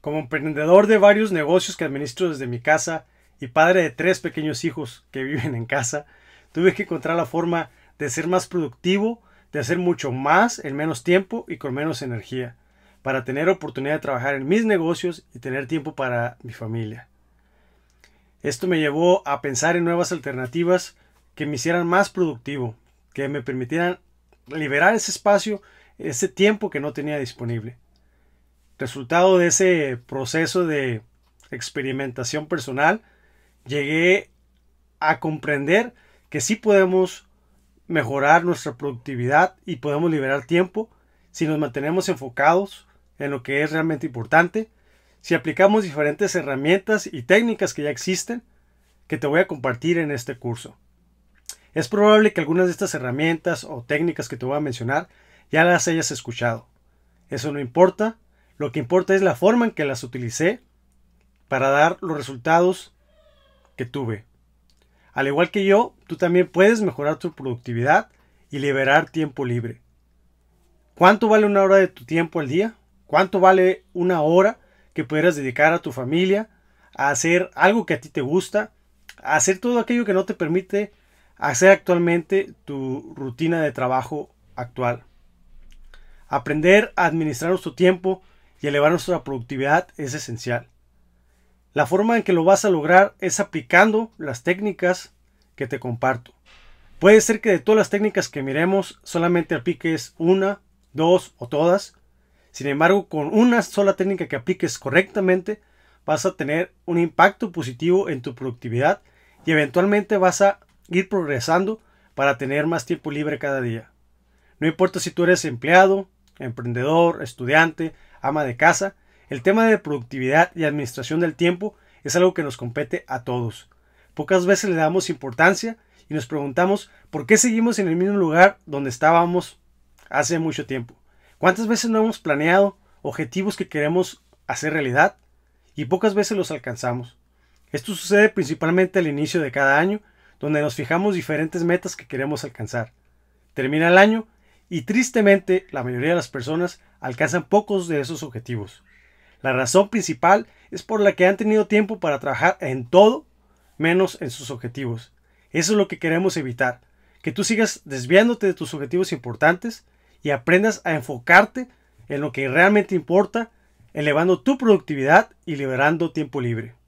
Como emprendedor de varios negocios que administro desde mi casa y padre de tres pequeños hijos que viven en casa, tuve que encontrar la forma de ser más productivo, de hacer mucho más en menos tiempo y con menos energía, para tener oportunidad de trabajar en mis negocios y tener tiempo para mi familia. Esto me llevó a pensar en nuevas alternativas que me hicieran más productivo, que me permitieran liberar ese espacio, ese tiempo que no tenía disponible. Resultado de ese proceso de experimentación personal, llegué a comprender que sí podemos mejorar nuestra productividad y podemos liberar tiempo si nos mantenemos enfocados en lo que es realmente importante, si aplicamos diferentes herramientas y técnicas que ya existen, que te voy a compartir en este curso. Es probable que algunas de estas herramientas o técnicas que te voy a mencionar ya las hayas escuchado. Eso no importa, lo que importa es la forma en que las utilicé para dar los resultados que tuve. Al igual que yo, tú también puedes mejorar tu productividad y liberar tiempo libre. ¿Cuánto vale una hora de tu tiempo al día? ¿Cuánto vale una hora que pudieras dedicar a tu familia, a hacer algo que a ti te gusta, a hacer todo aquello que no te permite hacer actualmente tu rutina de trabajo actual? Aprender a administrar nuestro tiempo y elevar nuestra productividad es esencial. La forma en que lo vas a lograr es aplicando las técnicas que te comparto. Puede ser que de todas las técnicas que miremos solamente apliques una, dos o todas. Sin embargo, con una sola técnica que apliques correctamente, vas a tener un impacto positivo en tu productividad y eventualmente vas a ir progresando para tener más tiempo libre cada día. No importa si tú eres empleado, emprendedor, estudiante, ama de casa, el tema de productividad y administración del tiempo es algo que nos compete a todos. Pocas veces le damos importancia y nos preguntamos por qué seguimos en el mismo lugar donde estábamos hace mucho tiempo. ¿Cuántas veces no hemos planeado objetivos que queremos hacer realidad y pocas veces los alcanzamos? Esto sucede principalmente al inicio de cada año, donde nos fijamos diferentes metas que queremos alcanzar. Termina el año y tristemente, la mayoría de las personas alcanzan pocos de esos objetivos. La razón principal es por la que han tenido tiempo para trabajar en todo menos en sus objetivos. Eso es lo que queremos evitar, que tú sigas desviándote de tus objetivos importantes y aprendas a enfocarte en lo que realmente importa, elevando tu productividad y liberando tiempo libre.